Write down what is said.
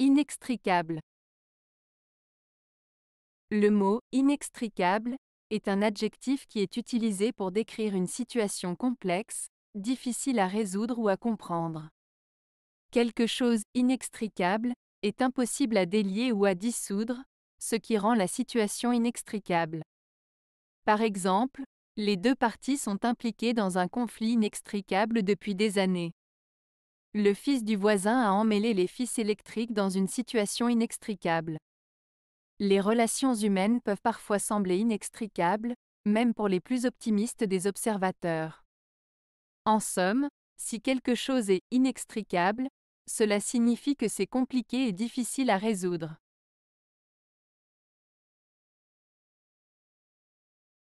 Inextricable. Le mot inextricable est un adjectif qui est utilisé pour décrire une situation complexe, difficile à résoudre ou à comprendre. Quelque chose inextricable est impossible à délier ou à dissoudre, ce qui rend la situation inextricable. Par exemple, les deux parties sont impliquées dans un conflit inextricable depuis des années. Le fils du voisin a emmêlé les fils électriques dans une situation inextricable. Les relations humaines peuvent parfois sembler inextricables, même pour les plus optimistes des observateurs. En somme, si quelque chose est inextricable, cela signifie que c'est compliqué et difficile à résoudre.